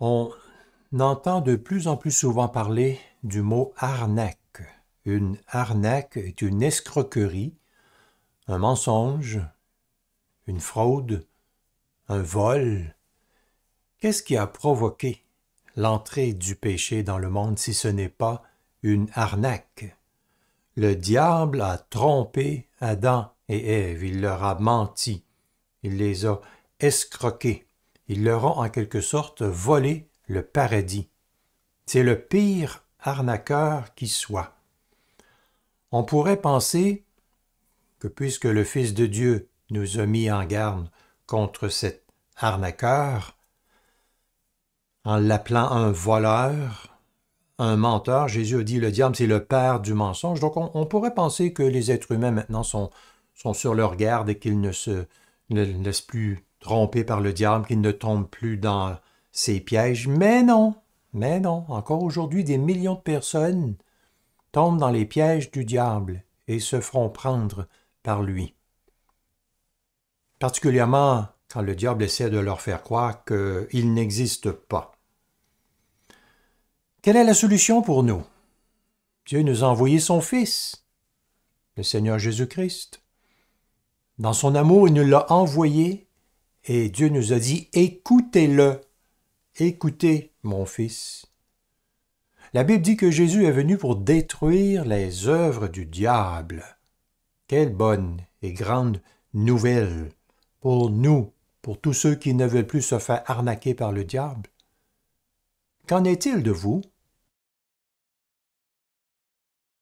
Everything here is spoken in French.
On entend de plus en plus souvent parler du mot arnaque. Une arnaque est une escroquerie, un mensonge, une fraude, un vol. Qu'est-ce qui a provoqué l'entrée du péché dans le monde si ce n'est pas une arnaque? Le diable a trompé Adam et Ève, il leur a menti, il les a escroqués ils leur ont en quelque sorte volé le paradis. C'est le pire arnaqueur qui soit. On pourrait penser que puisque le Fils de Dieu nous a mis en garde contre cet arnaqueur, en l'appelant un voleur, un menteur, Jésus a dit le diable c'est le père du mensonge. Donc on, pourrait penser que les êtres humains maintenant sont, sont sur leur garde et qu'ils ne se ne laissent plus trompé par le diable, qu'il ne tombe plus dans ses pièges. Mais non, mais non, encore aujourd'hui, des millions de personnes tombent dans les pièges du diable et se feront prendre par lui. Particulièrement quand le diable essaie de leur faire croire qu'il n'existe pas. Quelle est la solution pour nous Dieu nous a envoyé son Fils, le Seigneur Jésus-Christ. Dans son amour, il nous l'a envoyé et Dieu nous a dit, écoutez-le, écoutez mon fils. La Bible dit que Jésus est venu pour détruire les œuvres du diable. Quelle bonne et grande nouvelle pour nous, pour tous ceux qui ne veulent plus se faire arnaquer par le diable. Qu'en est-il de vous